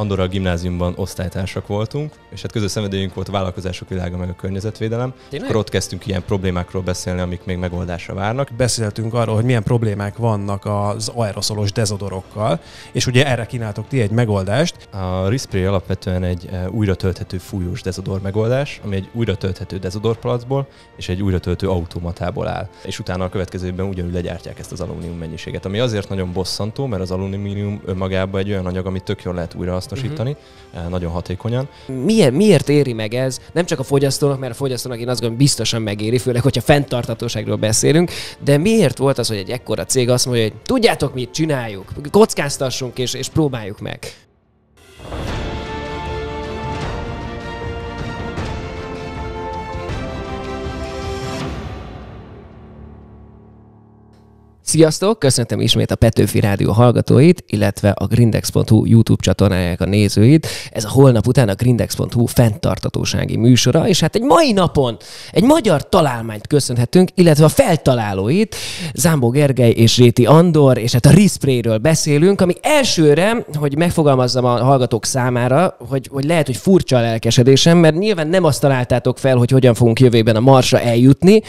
Andorra gimnáziumban osztálytársak voltunk, és hát közös szenvedélyünk volt a vállalkozások világa, meg a környezetvédelem. Tényleg? Akkor ott kezdtünk ilyen problémákról beszélni, amik még megoldásra várnak. Beszéltünk arról, hogy milyen problémák vannak az aeroszolos dezodorokkal, és ugye erre kínáltok ti egy megoldást. A Rispray alapvetően egy e, újra tölthető fújós dezodor megoldás, ami egy újra tölthető dezodorpalacból és egy újra töltő automatából áll. És utána a következő évben ugyanúgy legyártják ezt az alumínium mennyiséget, ami azért nagyon bosszantó, mert az alumínium önmagában egy olyan anyag, amit tök jól lehet újra biztosítani, uh-huh. nagyon hatékonyan. Miért, miért éri meg ez? Nem csak a fogyasztónak, mert a fogyasztónak én azt gondolom biztosan megéri, főleg, hogyha fenntartatóságról beszélünk, de miért volt az, hogy egy ekkora cég azt mondja, hogy tudjátok mit, csináljuk, kockáztassunk és, és próbáljuk meg. Sziasztok! Köszöntöm ismét a Petőfi Rádió hallgatóit, illetve a grindex.hu YouTube csatornájának a nézőit. Ez a holnap után a grindex.hu fenntartatósági műsora, és hát egy mai napon egy magyar találmányt köszönhetünk, illetve a feltalálóit, Zámbó Gergely és Réti Andor, és hát a Rispréről beszélünk, ami elsőre, hogy megfogalmazzam a hallgatók számára, hogy, hogy lehet, hogy furcsa a lelkesedésem, mert nyilván nem azt találtátok fel, hogy hogyan fogunk jövőben a Marsra eljutni,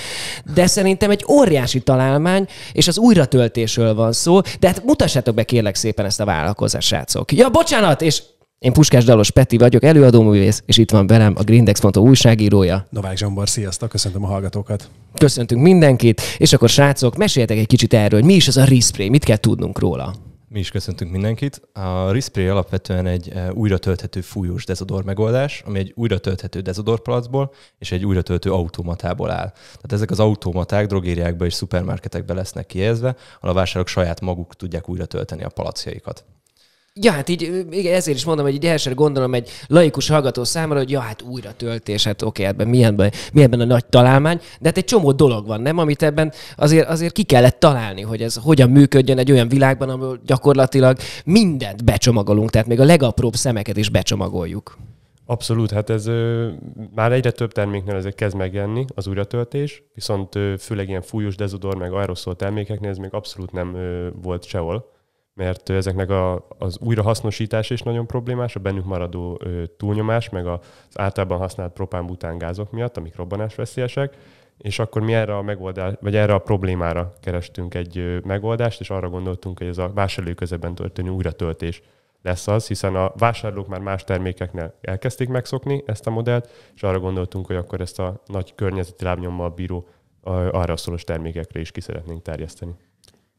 de szerintem egy óriási találmány, és az új újratöltésről van szó, de hát mutassátok be kérlek szépen ezt a vállalkozást, srácok. Ja, bocsánat, és én Puskás Dalos Peti vagyok, művész, és itt van velem a Grindex.hu újságírója. Novák Zsombor, sziasztok, köszöntöm a hallgatókat. Köszöntünk mindenkit, és akkor srácok, meséljetek egy kicsit erről, hogy mi is az a Respray, mit kell tudnunk róla. Mi is köszöntünk mindenkit. A Rispray alapvetően egy eh, újra tölthető fújós dezodor megoldás, ami egy újra tölthető dezodor palacból és egy újra töltő automatából áll. Tehát ezek az automaták drogériákba és szupermarketekbe lesznek kihelyezve, ahol a vásárok saját maguk tudják újra tölteni a palacjaikat. Ja, hát így, igen, ezért is mondom, hogy így elsőre gondolom egy laikus hallgató számára, hogy ja, hát újra töltés, hát oké, hát ebben mi ebben, mi ebben a nagy találmány, de hát egy csomó dolog van, nem? Amit ebben azért, azért ki kellett találni, hogy ez hogyan működjön egy olyan világban, ahol gyakorlatilag mindent becsomagolunk, tehát még a legapróbb szemeket is becsomagoljuk. Abszolút, hát ez ö, már egyre több terméknél ezek kezd megjelenni az újratöltés, viszont ö, főleg ilyen fújós dezodor meg aeroszol termékeknél ez még abszolút nem ö, volt sehol mert ezeknek a, az újrahasznosítás is nagyon problémás, a bennük maradó ö, túlnyomás, meg az általában használt propánbután gázok miatt, amik robbanás veszélyesek, és akkor mi erre a, megoldás, vagy erre a problémára kerestünk egy ö, megoldást, és arra gondoltunk, hogy ez a közepben történő újratöltés lesz az, hiszen a vásárlók már más termékeknél elkezdték megszokni ezt a modellt, és arra gondoltunk, hogy akkor ezt a nagy környezeti lábnyommal bíró arra szólós termékekre is ki szeretnénk terjeszteni.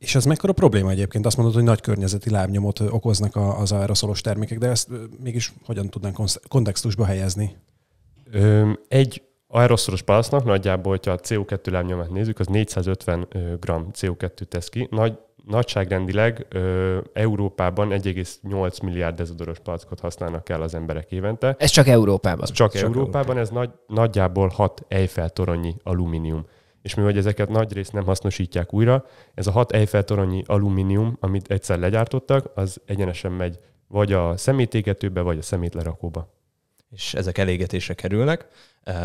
És ez mekkora probléma egyébként? Azt mondod, hogy nagy környezeti lábnyomot okoznak az aeroszolos termékek, de ezt mégis hogyan tudnánk kontextusba helyezni? egy aeroszolos palasznak nagyjából, hogyha a CO2 lábnyomát nézzük, az 450 g CO2 tesz ki. Nagy, nagyságrendileg Európában 1,8 milliárd dezodoros palackot használnak el az emberek évente. Ez csak Európában? Ez csak, csak Európában, Európában, ez nagy, nagyjából 6 Eiffel toronyi alumínium és mivel ezeket nagy részt nem hasznosítják újra, ez a hat Eiffel toronyi alumínium, amit egyszer legyártottak, az egyenesen megy vagy a szemétégetőbe, vagy a szemétlerakóba. És ezek elégetésre kerülnek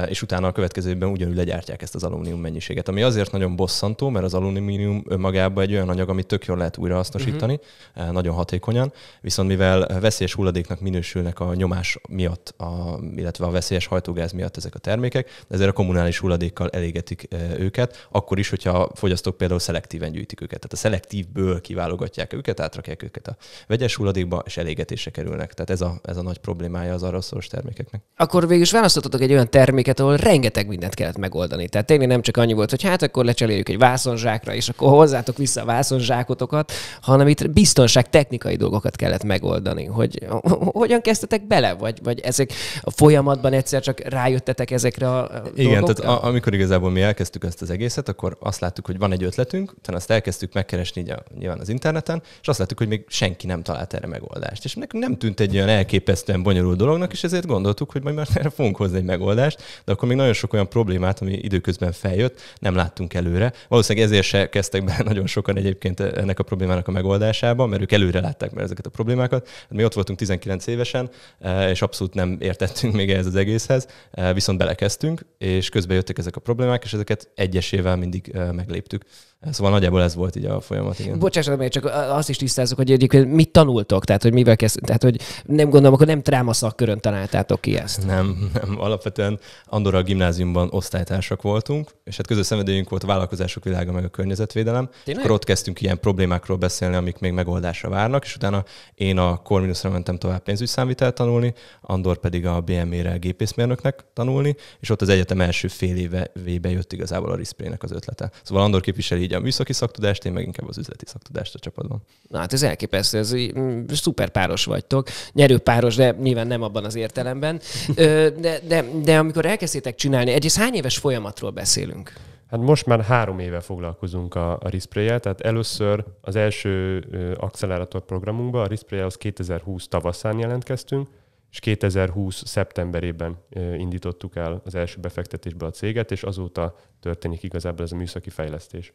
és utána a következő évben ugyanúgy legyártják ezt az alumínium mennyiséget. Ami azért nagyon bosszantó, mert az alumínium önmagában egy olyan anyag, amit tök jól lehet újrahasznosítani, uh-huh. nagyon hatékonyan, viszont mivel veszélyes hulladéknak minősülnek a nyomás miatt, a, illetve a veszélyes hajtógáz miatt ezek a termékek, ezért a kommunális hulladékkal elégetik őket, akkor is, hogyha a fogyasztók például szelektíven gyűjtik őket. Tehát a szelektívből kiválogatják őket, átrakják őket a vegyes hulladékba, és elégetése kerülnek. Tehát ez a, ez a nagy problémája az arra termékeknek. Akkor végül is választottatok egy olyan ter- terméket, ahol rengeteg mindent kellett megoldani. Tehát tényleg nem csak annyi volt, hogy hát akkor lecseréljük egy vászonzsákra, és akkor hozzátok vissza a vászonzsákotokat, hanem itt biztonság technikai dolgokat kellett megoldani. Hogy hogyan kezdtetek bele, vagy, vagy ezek a folyamatban egyszer csak rájöttetek ezekre a Igen, dolgokra? tehát a, amikor igazából mi elkezdtük ezt az egészet, akkor azt láttuk, hogy van egy ötletünk, tehát azt elkezdtük megkeresni nyilván az interneten, és azt láttuk, hogy még senki nem talált erre megoldást. És nekünk nem tűnt egy olyan elképesztően bonyolult dolognak, és ezért gondoltuk, hogy majd már erre fogunk hozni egy megoldást, megoldást, de akkor még nagyon sok olyan problémát, ami időközben feljött, nem láttunk előre. Valószínűleg ezért se kezdtek be nagyon sokan egyébként ennek a problémának a megoldásába, mert ők előre látták már ezeket a problémákat. Hát mi ott voltunk 19 évesen, eh, és abszolút nem értettünk még ehhez az egészhez, eh, viszont belekezdtünk, és közben jöttek ezek a problémák, és ezeket egyesével mindig eh, megléptük. Szóval nagyjából ez volt így a folyamat. Igen. Bocsássatok mert csak azt is tisztázzuk, hogy egyébként mit tanultok, tehát hogy mivel kezd, tehát hogy nem gondolom, akkor nem tráma szakkörön találtátok ki ezt. Nem, nem. Alapvetően Andorra a gimnáziumban osztálytársak voltunk, és hát közös szenvedélyünk volt a vállalkozások világa meg a környezetvédelem. Tényleg? Akkor ott kezdtünk ilyen problémákról beszélni, amik még megoldásra várnak, és utána én a Corvinusra mentem tovább pénzügyszámvitelt tanulni, Andor pedig a BME-re gépészmérnöknek tanulni, és ott az egyetem első fél éve vébe jött igazából a Risprének az ötlete. Szóval Andor képviseli így a műszaki szaktudást, én meg inkább az üzleti szaktudást a csapatban. Na hát ez elképesztő, ez mm, szuper páros vagytok, nyerő páros, de nyilván nem abban az értelemben. De, de, de amikor elkezdtétek csinálni, egyrészt hány éves folyamatról beszélünk? Hát most már három éve foglalkozunk a, a Rispray-el, tehát először az első accelerátor programunkban, a rispray az 2020 tavaszán jelentkeztünk, és 2020 szeptemberében indítottuk el az első befektetésbe a céget, és azóta történik igazából ez a műszaki fejlesztés.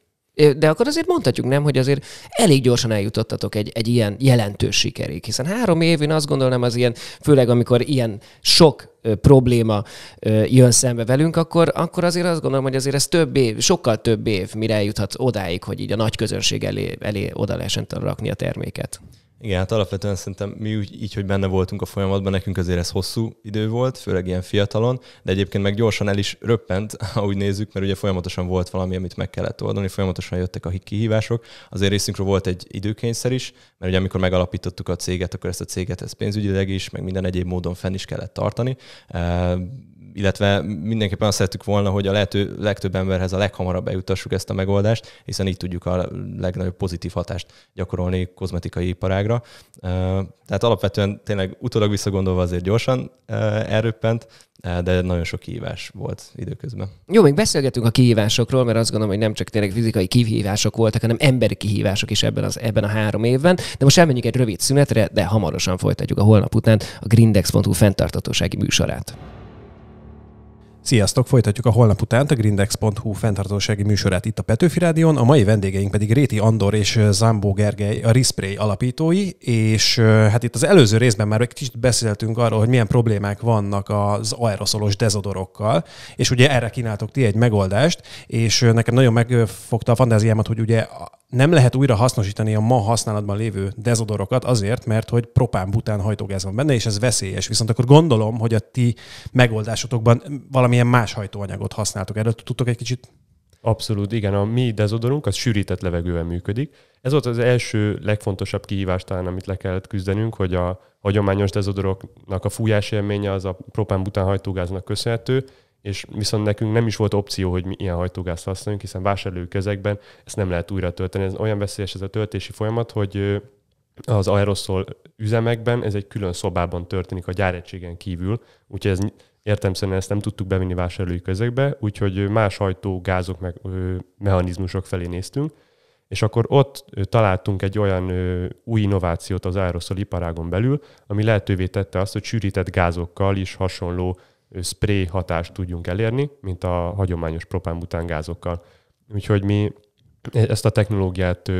De akkor azért mondhatjuk, nem, hogy azért elég gyorsan eljutottatok egy, egy ilyen jelentős sikerig, hiszen három év, én azt gondolom, az ilyen, főleg amikor ilyen sok probléma jön szembe velünk, akkor, akkor azért azt gondolom, hogy azért ez több év, sokkal több év, mire juthat odáig, hogy így a nagy közönség elé, elé oda lehessen rakni a terméket. Igen, hát alapvetően szerintem mi úgy, így, hogy benne voltunk a folyamatban, nekünk azért ez hosszú idő volt, főleg ilyen fiatalon, de egyébként meg gyorsan el is röppent, ha úgy nézzük, mert ugye folyamatosan volt valami, amit meg kellett oldani, folyamatosan jöttek a kihívások. Azért részünkről volt egy időkényszer is, mert ugye amikor megalapítottuk a céget, akkor ezt a céget ez pénzügyileg is, meg minden egyéb módon fenn is kellett tartani ehm, illetve mindenképpen azt szerettük volna, hogy a lehető legtöbb emberhez a leghamarabb eljutassuk ezt a megoldást, hiszen így tudjuk a legnagyobb pozitív hatást gyakorolni kozmetikai iparágra. Tehát alapvetően tényleg utólag visszagondolva azért gyorsan elröppent, de nagyon sok kihívás volt időközben. Jó, még beszélgetünk a kihívásokról, mert azt gondolom, hogy nem csak tényleg fizikai kihívások voltak, hanem emberi kihívások is ebben, az, ebben a három évben. De most elmenjünk egy rövid szünetre, de hamarosan folytatjuk a holnap után a grindex.hu fenntartatósági műsorát. Sziasztok! Folytatjuk a holnap után a grindex.hu fenntartósági műsorát itt a Petőfi Rádion. A mai vendégeink pedig Réti Andor és Zambó Gergely, a Rispray alapítói, és hát itt az előző részben már egy kicsit beszéltünk arról, hogy milyen problémák vannak az aeroszolos dezodorokkal, és ugye erre kínáltok ti egy megoldást, és nekem nagyon megfogta a fantáziámat, hogy ugye nem lehet újra hasznosítani a ma használatban lévő dezodorokat azért, mert hogy propán bután hajtógáz van benne, és ez veszélyes. Viszont akkor gondolom, hogy a ti megoldásotokban valamilyen más hajtóanyagot használtok. Erről tudtok egy kicsit Abszolút, igen. A mi dezodorunk az sűrített levegővel működik. Ez volt az első legfontosabb kihívás talán, amit le kellett küzdenünk, hogy a hagyományos dezodoroknak a fújás élménye az a bután hajtógáznak köszönhető, és viszont nekünk nem is volt opció, hogy mi ilyen hajtógázt használjunk, hiszen vásárlói közegben ezt nem lehet újra tölteni. Ez olyan veszélyes ez a töltési folyamat, hogy az aeroszol üzemekben ez egy külön szobában történik a gyáretségen kívül, úgyhogy ez értemszerűen ezt nem tudtuk bevinni vásárlói közegbe, úgyhogy más hajtógázok meg mechanizmusok felé néztünk, és akkor ott találtunk egy olyan új innovációt az aeroszol iparágon belül, ami lehetővé tette azt, hogy sűrített gázokkal is hasonló spray hatást tudjunk elérni, mint a hagyományos propán gázokkal. Úgyhogy mi ezt a technológiát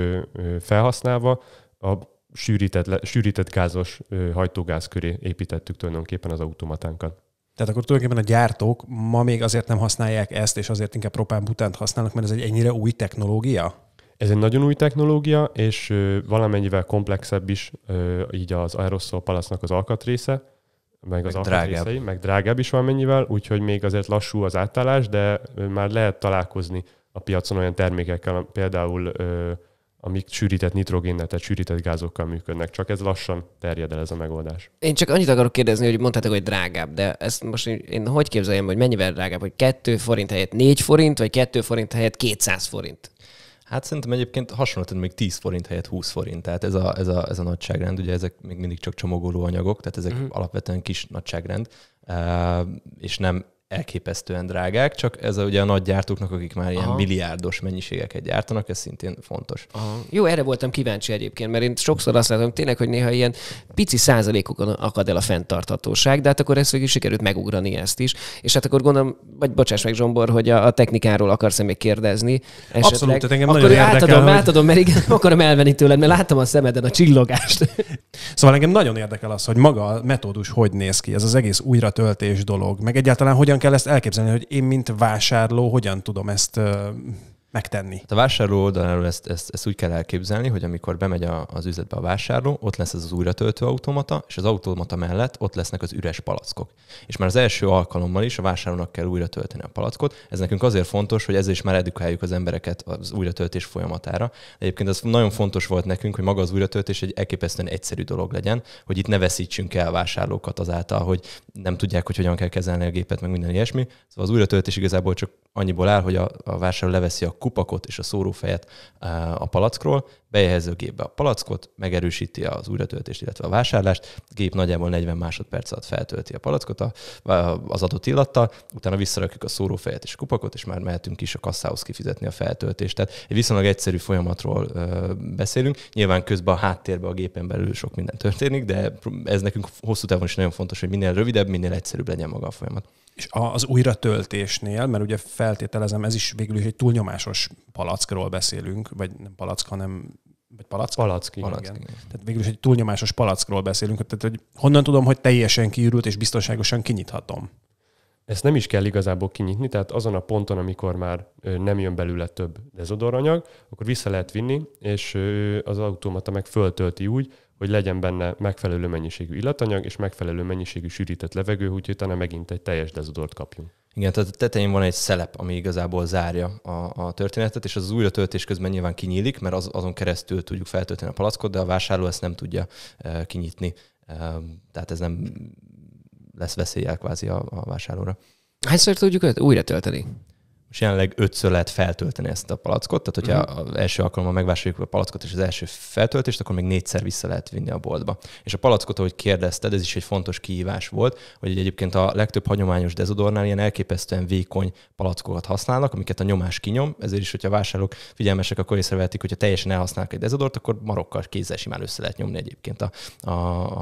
felhasználva a sűrített, sűrített gázos hajtógáz köré építettük tulajdonképpen az automatánkat. Tehát akkor tulajdonképpen a gyártók ma még azért nem használják ezt, és azért inkább propánbutánt használnak, mert ez egy ennyire új technológia? Ez egy nagyon új technológia, és valamennyivel komplexebb is így az aeroszol palasznak az alkatrésze, meg az drágább. Részei, meg drágább is van mennyivel, úgyhogy még azért lassú az átállás, de már lehet találkozni a piacon olyan termékekkel, például amik sűrített nitrogénnel, tehát sűrített gázokkal működnek. Csak ez lassan terjed el ez a megoldás. Én csak annyit akarok kérdezni, hogy mondtátok, hogy drágább, de ezt most én hogy képzeljem, hogy mennyivel drágább, hogy 2 forint helyett 4 forint, vagy 2 forint helyett 200 forint? Hát szerintem egyébként hasonlóan még 10 forint helyett 20 forint, tehát ez a, ez a, ez a nagyságrend, ugye ezek még mindig csak csomagoló anyagok, tehát ezek uh-huh. alapvetően kis nagyságrend, eh, és nem elképesztően drágák, csak ez a, ugye a nagy gyártóknak, akik már Aha. ilyen milliárdos mennyiségeket gyártanak, ez szintén fontos. Aha. Jó, erre voltam kíváncsi egyébként, mert én sokszor azt látom tényleg, hogy néha ilyen pici százalékokon akad el a fenntarthatóság, de hát akkor ezt végül sikerült megugrani ezt is. És hát akkor gondolom, vagy bocsáss meg Zsombor, hogy a, a technikáról akarsz még kérdezni. Esetleg. Abszolút, tehát engem akkor nagyon érdekel. Akkor hogy... átadom, mert igen, akarom elvenni tőled, mert láttam a szemeden a csillogást. Szóval engem nagyon érdekel az, hogy maga a metódus hogy néz ki, ez az egész újratöltés dolog, meg egyáltalán hogyan kell ezt elképzelni, hogy én, mint vásárló, hogyan tudom ezt megtenni. Hát a vásárló oldaláról ezt, ezt, ezt úgy kell elképzelni, hogy amikor bemegy a, az üzletbe a vásárló, ott lesz ez az újratöltő automata, és az automata mellett ott lesznek az üres palackok. És már az első alkalommal is a vásárlónak kell újra tölteni a palackot. Ez nekünk azért fontos, hogy ezzel is már edukáljuk az embereket az újratöltés folyamatára. Egyébként ez nagyon fontos volt nekünk, hogy maga az újratöltés egy elképesztően egyszerű dolog legyen, hogy itt ne veszítsünk el vásárlókat azáltal, hogy nem tudják, hogy hogyan kell kezelni a gépet, meg minden ilyesmi. Szóval az újratöltés igazából csak annyiból áll, hogy a, a vásárló leveszi a kupakot és a szórófejet a palackról, bejegyezi a gépbe a palackot, megerősíti az újratöltést, illetve a vásárlást, a gép nagyjából 40 másodperc alatt feltölti a palackot a, az adott illattal, utána visszarakjuk a szórófejet és a kupakot, és már mehetünk is a kasszához kifizetni a feltöltést. Tehát egy viszonylag egyszerű folyamatról beszélünk. Nyilván közben a háttérben a gépen belül sok minden történik, de ez nekünk hosszú távon is nagyon fontos, hogy minél rövidebb, minél egyszerűbb legyen maga a folyamat. És az újratöltésnél, mert ugye feltételezem, ez is végül is egy túlnyomás litros palackról beszélünk, vagy nem palack, hanem vagy palack? Palack, igen. palack igen. igen. Tehát végül is egy túlnyomásos palackról beszélünk, tehát hogy honnan tudom, hogy teljesen kiürült és biztonságosan kinyithatom? Ezt nem is kell igazából kinyitni, tehát azon a ponton, amikor már nem jön belőle több dezodoranyag, akkor vissza lehet vinni, és az automata meg föltölti úgy, hogy legyen benne megfelelő mennyiségű illatanyag és megfelelő mennyiségű sűrített levegő, úgyhogy utána megint egy teljes dezodort kapjunk. Igen, tehát a tetején van egy szelep, ami igazából zárja a, a történetet, és az újra töltés közben nyilván kinyílik, mert az, azon keresztül tudjuk feltölteni a palackot, de a vásárló ezt nem tudja uh, kinyitni. Uh, tehát ez nem lesz veszélye kvázi a, a vásárlóra. Hányszor tudjuk újra tölteni? és jelenleg ötször lehet feltölteni ezt a palackot, tehát hogyha uh-huh. az első alkalommal megvásároljuk a palackot és az első feltöltést, akkor még négyszer vissza lehet vinni a boltba. És a palackot, ahogy kérdezted, ez is egy fontos kihívás volt, hogy egyébként a legtöbb hagyományos dezodornál ilyen elképesztően vékony palackokat használnak, amiket a nyomás kinyom, ezért is, hogyha vásárlók figyelmesek, akkor észrevehetik, hogyha teljesen elhasználnak egy dezodort, akkor marokkal kézzel simán össze lehet nyomni egyébként a, a,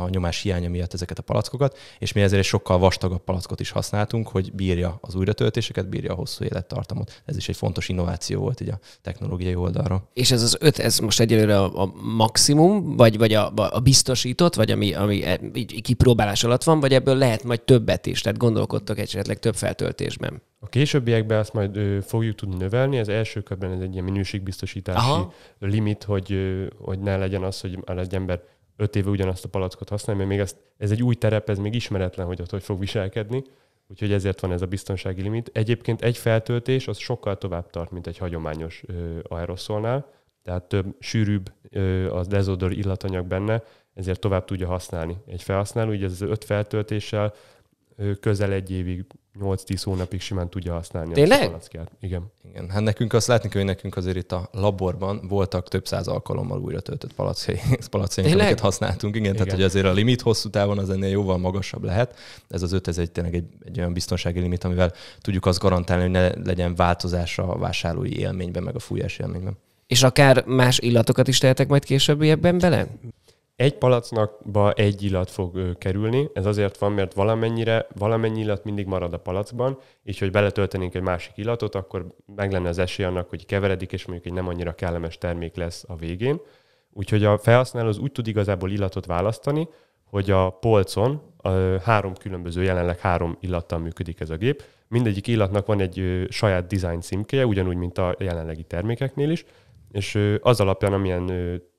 a nyomás hiánya miatt ezeket a palackokat, és mi ezért egy sokkal vastagabb palackot is használtunk, hogy bírja az újratöltéseket, bírja a hosszú élettartamot tartalmat. Ez is egy fontos innováció volt így a technológiai oldalra. És ez az öt, ez most egyelőre a, a maximum, vagy, vagy a, a biztosított, vagy ami, ami e, így kipróbálás alatt van, vagy ebből lehet majd többet is? Tehát gondolkodtok esetleg több feltöltésben? A későbbiekben azt majd ö, fogjuk tudni növelni, az első körben ez egy ilyen minőségbiztosítási Aha. limit, hogy, ö, hogy ne legyen az, hogy egy ember öt éve ugyanazt a palackot használja, mert még ezt, ez egy új terep, ez még ismeretlen, hogy ott hogy fog viselkedni. Úgyhogy ezért van ez a biztonsági limit. Egyébként egy feltöltés az sokkal tovább tart, mint egy hagyományos aeroszolnál, tehát több, sűrűbb ö, az dezodor illatanyag benne, ezért tovább tudja használni egy felhasználó, így ez az öt feltöltéssel közel egy évig, 8-10 hónapig simán tudja használni Tényleg? a palackját. Igen. Igen. Hát nekünk azt látni kell, hogy nekünk azért itt a laborban voltak több száz alkalommal újra töltött palacjaink, amiket használtunk. Igen, Igen, tehát hogy azért a limit hosszú távon az ennél jóval magasabb lehet. Ez az öt ez egy, tényleg egy, egy olyan biztonsági limit, amivel tudjuk azt garantálni, hogy ne legyen változás a vásárlói élményben, meg a fújás élményben. És akár más illatokat is tehetek majd későbbiekben bele? egy palacnakba egy illat fog kerülni, ez azért van, mert valamennyire, valamennyi illat mindig marad a palacban, és hogy beletöltenénk egy másik illatot, akkor meg lenne az esély annak, hogy keveredik, és mondjuk egy nem annyira kellemes termék lesz a végén. Úgyhogy a felhasználó az úgy tud igazából illatot választani, hogy a polcon a három különböző, jelenleg három illattal működik ez a gép. Mindegyik illatnak van egy saját design címkéje, ugyanúgy, mint a jelenlegi termékeknél is, és az alapján, amilyen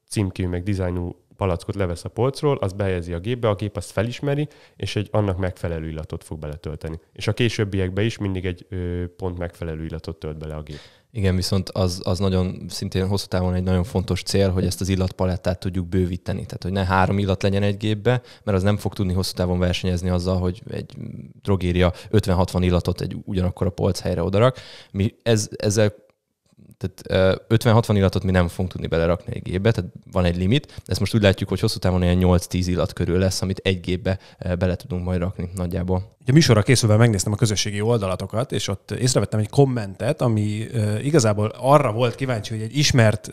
címkéjű meg dizájnú palackot levesz a polcról, az bejelzi a gépbe, a gép azt felismeri, és egy annak megfelelő illatot fog beletölteni. És a későbbiekbe is mindig egy ö, pont megfelelő illatot tölt bele a gép. Igen, viszont az, az nagyon szintén hosszú távon egy nagyon fontos cél, hogy ezt az illatpalettát tudjuk bővíteni. Tehát, hogy ne három illat legyen egy gépbe, mert az nem fog tudni hosszú távon versenyezni azzal, hogy egy drogéria 50-60 illatot egy ugyanakkor a polc helyre odarak. Mi ez, ezzel tehát 50-60 illatot mi nem fogunk tudni belerakni egy gépbe, tehát van egy limit. Ezt most úgy látjuk, hogy hosszú távon olyan 8-10 illat körül lesz, amit egy gépbe bele tudunk majd rakni nagyjából. Ugye műsorra készülve megnéztem a közösségi oldalatokat, és ott észrevettem egy kommentet, ami igazából arra volt kíváncsi, hogy egy ismert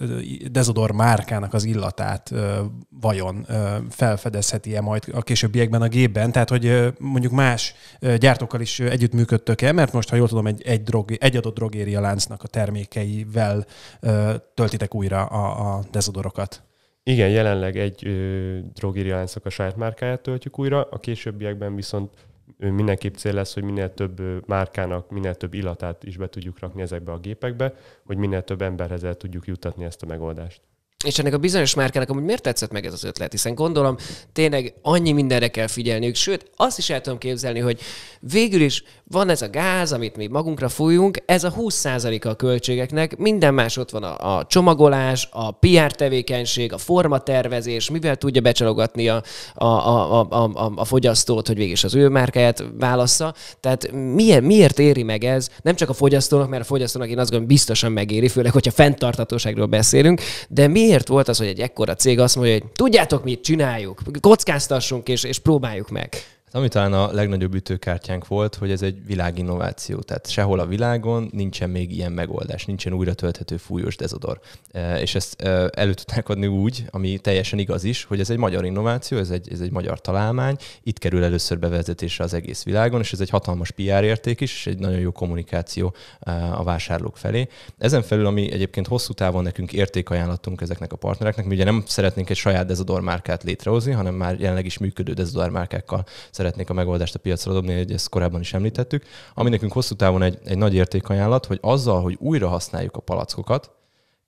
dezodor márkának az illatát vajon felfedezheti-e majd a későbbiekben a gépben, tehát hogy mondjuk más gyártókkal is együttműködtök-e, mert most, ha jól tudom, egy, egy, drog, egy adott drogéria láncnak a termékeivel töltitek újra a, a dezodorokat. Igen, jelenleg egy drogérialáncnak a saját márkáját töltjük újra, a későbbiekben viszont mindenképp cél lesz, hogy minél több márkának, minél több illatát is be tudjuk rakni ezekbe a gépekbe, hogy minél több emberhez el tudjuk juttatni ezt a megoldást. És ennek a bizonyos márkának amúgy miért tetszett meg ez az ötlet? Hiszen gondolom, tényleg annyi mindenre kell figyelniük, sőt, azt is el tudom képzelni, hogy végül is van ez a gáz, amit mi magunkra fújunk, ez a 20%-a a költségeknek, minden más ott van a, a csomagolás, a PR tevékenység, a formatervezés, mivel tudja becsalogatni a, a, a, a, a, a fogyasztót, hogy végig az ő márkáját válassza. Tehát milyen, miért éri meg ez? Nem csak a fogyasztónak, mert a fogyasztónak én azt gondolom biztosan megéri, főleg, hogyha fenntartatóságról beszélünk, de mi miért volt az, hogy egy ekkora cég azt mondja, hogy tudjátok mit, csináljuk, kockáztassunk és, és próbáljuk meg. Hát ami talán a legnagyobb ütőkártyánk volt, hogy ez egy világinnováció, tehát sehol a világon nincsen még ilyen megoldás, nincsen újra tölthető fújós dezodor. E, és ezt e, elő tudták adni úgy, ami teljesen igaz is, hogy ez egy magyar innováció, ez egy, ez egy magyar találmány, itt kerül először bevezetésre az egész világon, és ez egy hatalmas PR érték is, és egy nagyon jó kommunikáció e, a vásárlók felé. Ezen felül, ami egyébként hosszú távon nekünk értékajánlatunk ezeknek a partnereknek, mi ugye nem szeretnénk egy saját dezodor márkát létrehozni, hanem már jelenleg is működő dezodor márkákkal szeretnék a megoldást a piacra dobni, hogy ezt korábban is említettük, ami nekünk hosszú távon egy, egy nagy értékajánlat, hogy azzal, hogy újra használjuk a palackokat,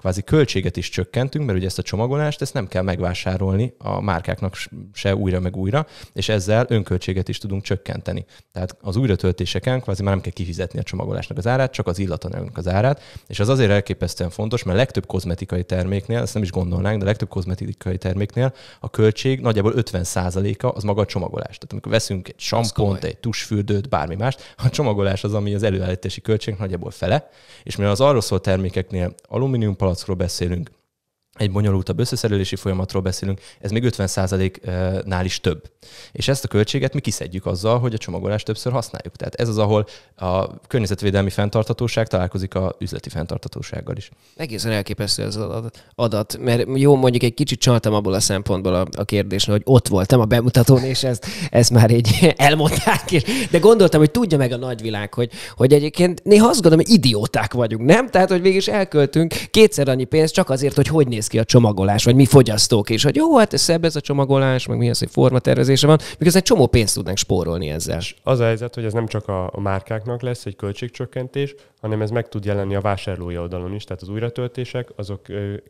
kvázi költséget is csökkentünk, mert ugye ezt a csomagolást ezt nem kell megvásárolni a márkáknak se újra meg újra, és ezzel önköltséget is tudunk csökkenteni. Tehát az újratöltéseken kvázi már nem kell kifizetni a csomagolásnak az árát, csak az illatanyagnak az árát, és az azért elképesztően fontos, mert legtöbb kozmetikai terméknél, ezt nem is gondolnánk, de legtöbb kozmetikai terméknél a költség nagyjából 50%-a az maga a csomagolás. Tehát amikor veszünk egy sampont, egy tusfürdőt, bármi más, a csomagolás az, ami az előállítási költség nagyjából fele, és mivel az arról szól termékeknél alumínium palackról beszélünk egy bonyolultabb összeszerelési folyamatról beszélünk, ez még 50%-nál is több. És ezt a költséget mi kiszedjük azzal, hogy a csomagolást többször használjuk. Tehát ez az, ahol a környezetvédelmi fenntartatóság találkozik a üzleti fenntartatósággal is. Egészen elképesztő ez az adat, mert jó, mondjuk egy kicsit csaltam abból a szempontból a, a kérdésre, hogy ott voltam a bemutatón, és ezt, ezt már így elmondták, és, de gondoltam, hogy tudja meg a nagyvilág, hogy, hogy egyébként néha azt gondolom, hogy idióták vagyunk, nem? Tehát, hogy mégis elköltünk kétszer annyi pénzt csak azért, hogy hogy néz ki a csomagolás, vagy mi fogyasztók is, hogy jó, hát ez szebb ez a csomagolás, meg mi az, hogy tervezése van, miközben egy csomó pénzt tudnánk spórolni ezzel. Az a helyzet, hogy ez nem csak a, a márkáknak lesz egy költségcsökkentés, hanem ez meg tud jelenni a vásárlói oldalon is, tehát az újratöltések azok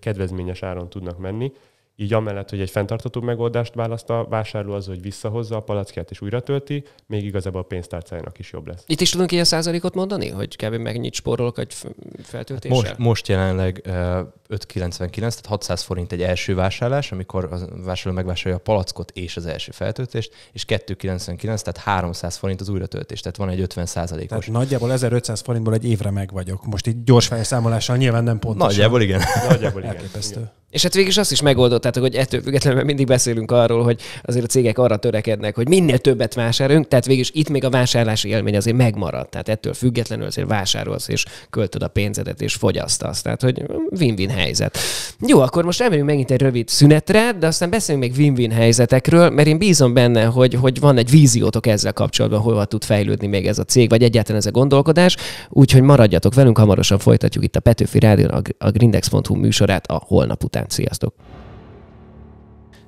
kedvezményes áron tudnak menni, így amellett, hogy egy fenntartható megoldást választ a vásárló az, hogy visszahozza a palackját és újra tölti, még igazából a pénztárcájának is jobb lesz. Itt is tudunk ilyen százalékot mondani, hogy kb. megnyit spórolok egy feltöltéssel? Hát most, most jelenleg 5,99, tehát 600 forint egy első vásárlás, amikor a vásárló megvásárolja a palackot és az első feltöltést, és 2,99, tehát 300 forint az újratöltés, tehát van egy 50 százalékos. Tehát nagyjából 1500 forintból egy évre meg vagyok. Most itt gyors felszámolással nyilván nem pont. Nagyjából igen. Nagyjából igen. Elképesztő. igen. És hát végig is azt is megoldottátok, hogy ettől függetlenül mert mindig beszélünk arról, hogy azért a cégek arra törekednek, hogy minél többet vásárolunk, tehát végig is itt még a vásárlási élmény azért megmarad. Tehát ettől függetlenül azért vásárolsz és költöd a pénzedet és fogyasztasz. Tehát, hogy win-win helyzet. Jó, akkor most elmegyünk megint egy rövid szünetre, de aztán beszélünk még win-win helyzetekről, mert én bízom benne, hogy, hogy van egy víziótok ezzel kapcsolatban, hova tud fejlődni még ez a cég, vagy egyáltalán ez a gondolkodás. Úgyhogy maradjatok velünk, hamarosan folytatjuk itt a Petőfi Rádion a Grindex.hu műsorát a holnap után héten. Sziasztok!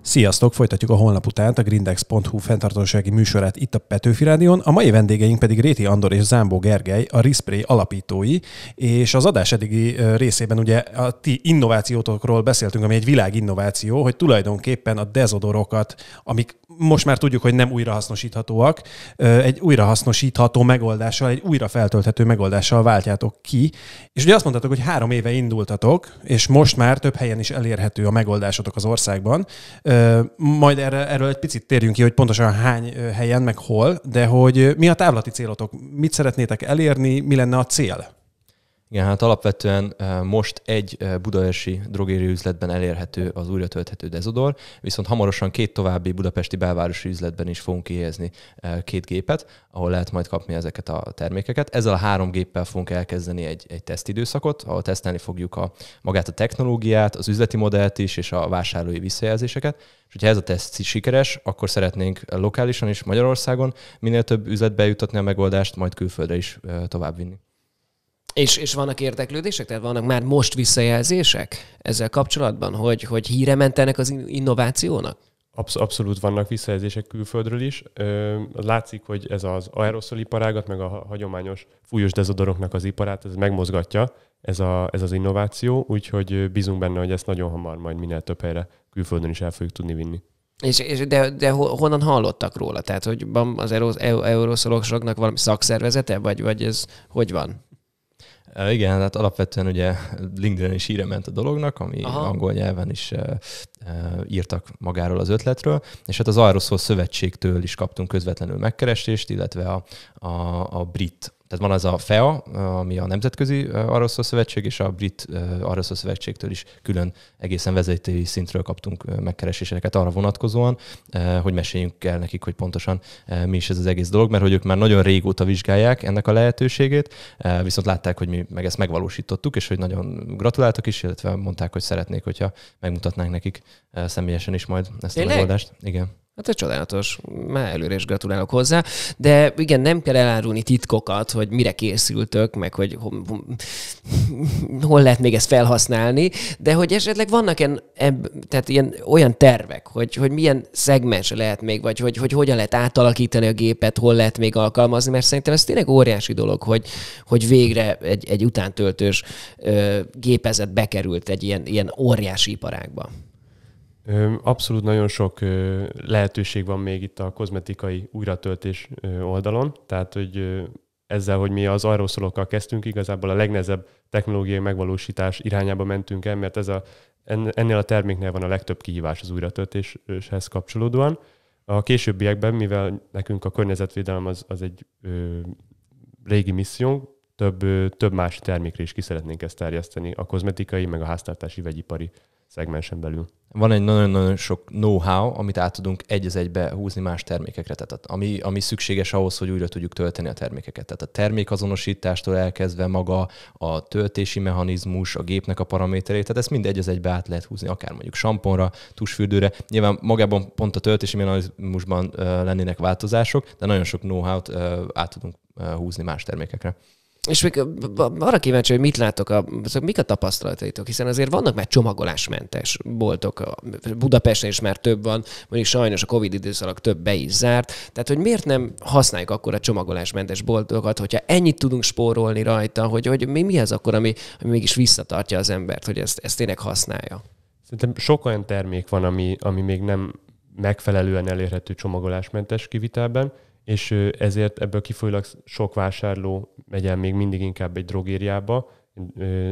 Sziasztok! Folytatjuk a holnap után a grindex.hu fenntartósági műsorát itt a Petőfi Rádion. A mai vendégeink pedig Réti Andor és Zámbó Gergely, a Rispray alapítói, és az adás eddigi részében ugye a ti innovációtokról beszéltünk, ami egy világinnováció, hogy tulajdonképpen a dezodorokat, amik most már tudjuk, hogy nem újrahasznosíthatóak, egy újrahasznosítható megoldással, egy újra feltölthető megoldással váltjátok ki. És ugye azt mondtátok, hogy három éve indultatok, és most már több helyen is elérhető a megoldásotok az országban. Majd erre, erről egy picit térjünk ki, hogy pontosan hány helyen, meg hol, de hogy mi a távlati célotok? Mit szeretnétek elérni, mi lenne a cél? Igen, hát alapvetően most egy budaörsi drogéri üzletben elérhető az újra tölthető dezodor, viszont hamarosan két további budapesti belvárosi üzletben is fogunk kihelyezni két gépet, ahol lehet majd kapni ezeket a termékeket. Ezzel a három géppel fogunk elkezdeni egy, egy tesztidőszakot, ahol tesztelni fogjuk a, magát a technológiát, az üzleti modellt is, és a vásárlói visszajelzéseket. És hogyha ez a teszt sikeres, akkor szeretnénk lokálisan és Magyarországon minél több üzletbe jutatni a megoldást, majd külföldre is tovább vinni. És, és vannak érdeklődések, tehát vannak már most visszajelzések ezzel kapcsolatban, hogy, hogy híre mentenek az innovációnak? Absz- abszolút vannak visszajelzések külföldről is. Ö, látszik, hogy ez az aeroszol iparágat, meg a hagyományos fújós dezodoroknak az iparát, ez megmozgatja ez, a, ez az innováció, úgyhogy bízunk benne, hogy ezt nagyon hamar majd minél több helyre külföldön is el fogjuk tudni vinni. És, és de, de honnan hallottak róla? Tehát, hogy van az euroszolosoknak valami szakszervezete, vagy, vagy ez hogy van? Igen, hát alapvetően ugye LinkedIn is híre ment a dolognak, ami Aha. angol nyelven is írtak magáról az ötletről, és hát az Aeroszol Szövetségtől is kaptunk közvetlenül megkerestést, illetve a, a, a brit tehát van az a FEA, ami a Nemzetközi Oroszló Szövetség, és a Brit Oroszló Szövetségtől is külön egészen vezetői szintről kaptunk megkereséseket arra vonatkozóan, hogy meséljünk el nekik, hogy pontosan mi is ez az egész dolog, mert hogy ők már nagyon régóta vizsgálják ennek a lehetőségét, viszont látták, hogy mi meg ezt megvalósítottuk, és hogy nagyon gratuláltak is, illetve mondták, hogy szeretnék, hogyha megmutatnánk nekik személyesen is majd ezt Tényleg? a megoldást. Igen. Hát ez csodálatos, már előre is gratulálok hozzá, de igen, nem kell elárulni titkokat, hogy mire készültök, meg hogy hol lehet még ezt felhasználni, de hogy esetleg vannak ilyen, tehát ilyen olyan tervek, hogy, hogy milyen szegmens lehet még, vagy hogy, hogy hogyan lehet átalakítani a gépet, hol lehet még alkalmazni, mert szerintem ez tényleg óriási dolog, hogy, hogy végre egy, egy utántöltős ö, gépezet bekerült egy ilyen, ilyen óriási iparágba. Abszolút nagyon sok lehetőség van még itt a kozmetikai újratöltés oldalon, tehát hogy ezzel, hogy mi az aeroszolokkal kezdtünk, igazából a legnehezebb technológiai megvalósítás irányába mentünk el, mert ez a, ennél a terméknél van a legtöbb kihívás az újratöltéshez kapcsolódóan. A későbbiekben, mivel nekünk a környezetvédelem az, az egy ö, régi missziónk, több, több más termékre is ki szeretnénk ezt terjeszteni, a kozmetikai, meg a háztartási vegyipari szegmensen belül. Van egy nagyon-nagyon sok know-how, amit át tudunk egy az egybe húzni más termékekre, tehát ami, ami szükséges ahhoz, hogy újra tudjuk tölteni a termékeket. Tehát a termékazonosítástól elkezdve maga a töltési mechanizmus, a gépnek a paraméterét, tehát ezt mind egy az egybe át lehet húzni, akár mondjuk samponra, tusfürdőre. Nyilván magában pont a töltési mechanizmusban lennének változások, de nagyon sok know-how-t át tudunk húzni más termékekre és még arra kíváncsi, hogy mit látok, a, szóval mik a tapasztalataitok, hiszen azért vannak már csomagolásmentes boltok, Budapesten is már több van, mondjuk sajnos a Covid időszak több be is zárt, tehát hogy miért nem használjuk akkor a csomagolásmentes boltokat, hogyha ennyit tudunk spórolni rajta, hogy, hogy mi, mi az akkor, ami, ami mégis visszatartja az embert, hogy ezt, ezt tényleg használja? Szerintem sok olyan termék van, ami, ami még nem megfelelően elérhető csomagolásmentes kivitelben, és ezért ebből kifolyólag sok vásárló megy el még mindig inkább egy drogériába,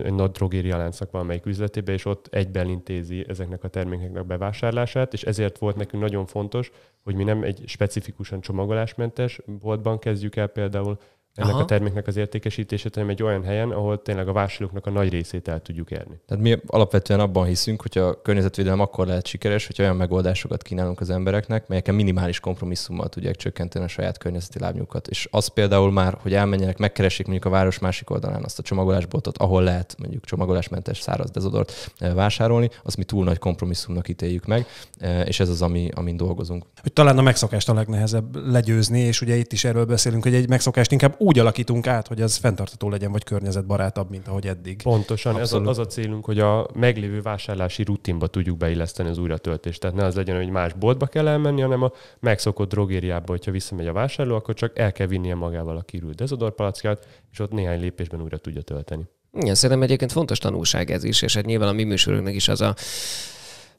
egy nagy drogéria láncnak valamelyik üzletébe, és ott egyben intézi ezeknek a termékeknek a bevásárlását, és ezért volt nekünk nagyon fontos, hogy mi nem egy specifikusan csomagolásmentes boltban kezdjük el például, ennek Aha. a terméknek az értékesítését, hanem egy olyan helyen, ahol tényleg a vásárlóknak a nagy részét el tudjuk érni. Tehát mi alapvetően abban hiszünk, hogy a környezetvédelem akkor lehet sikeres, hogy olyan megoldásokat kínálunk az embereknek, melyeken minimális kompromisszummal tudják csökkenteni a saját környezeti lábnyukat. És az például már, hogy elmenjenek, megkeresik mondjuk a város másik oldalán azt a csomagolásboltot, ahol lehet mondjuk csomagolásmentes száraz dezodort eh, vásárolni, azt mi túl nagy kompromisszumnak ítéljük meg, eh, és ez az, ami, amin dolgozunk. Hogy talán a megszokást a legnehezebb legyőzni, és ugye itt is erről beszélünk, hogy egy megszokást inkább úgy úgy alakítunk át, hogy ez fenntartható legyen, vagy környezetbarátabb, mint ahogy eddig. Pontosan, Abszolút. ez az a célunk, hogy a meglévő vásárlási rutinba tudjuk beilleszteni az újratöltést. Tehát ne az legyen, hogy más boltba kell elmenni, hanem a megszokott drogériába, hogyha visszamegy a vásárló, akkor csak el kell vinnie magával a kirült dezodorpalackát, és ott néhány lépésben újra tudja tölteni. Igen, szerintem egyébként fontos tanulság ez is, és hát nyilván a mi műsorunknak is az a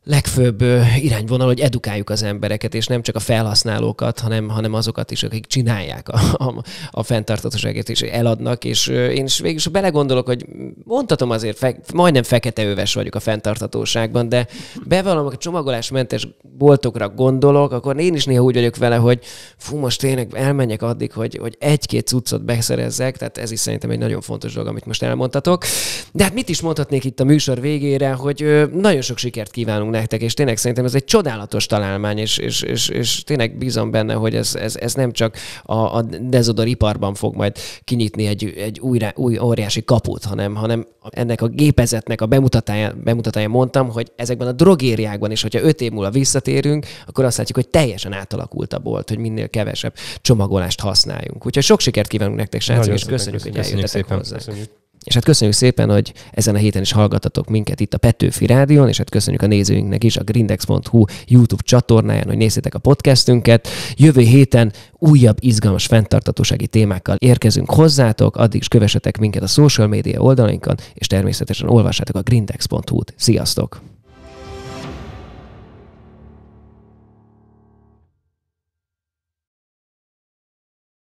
legfőbb irányvonal, hogy edukáljuk az embereket, és nem csak a felhasználókat, hanem, hanem azokat is, akik csinálják a, a, a fenntartatóságot, és eladnak, és én is végül is belegondolok, hogy mondhatom azért, fe, majdnem fekete öves vagyok a fenntartatóságban, de bevallom, a csomagolásmentes boltokra gondolok, akkor én is néha úgy vagyok vele, hogy fú, most tényleg elmenjek addig, hogy, hogy egy-két cuccot beszerezzek, tehát ez is szerintem egy nagyon fontos dolog, amit most elmondtatok. De hát mit is mondhatnék itt a műsor végére, hogy nagyon sok sikert kívánunk gratulálunk nektek, és tényleg szerintem ez egy csodálatos találmány, és, és, és, és tényleg bízom benne, hogy ez, ez, ez nem csak a, a iparban fog majd kinyitni egy, egy újra, új óriási kaput, hanem, hanem ennek a gépezetnek a bemutatája, bemutatája mondtam, hogy ezekben a drogériákban is, hogyha öt év múlva visszatérünk, akkor azt látjuk, hogy teljesen átalakult a bolt, hogy minél kevesebb csomagolást használjunk. Úgyhogy sok sikert kívánunk nektek, srácok, és köszönjük, köszönjük, hogy eljöttetek hozzá. Köszönjük. És hát köszönjük szépen, hogy ezen a héten is hallgatatok minket itt a Petőfi rádión, és hát köszönjük a nézőinknek is a grindex.hu YouTube csatornáján, hogy nézzétek a podcastünket. Jövő héten újabb izgalmas fenntartatósági témákkal érkezünk hozzátok, addig is kövessetek minket a social media oldalainkon, és természetesen olvassátok a grindex.hu-t. Sziasztok!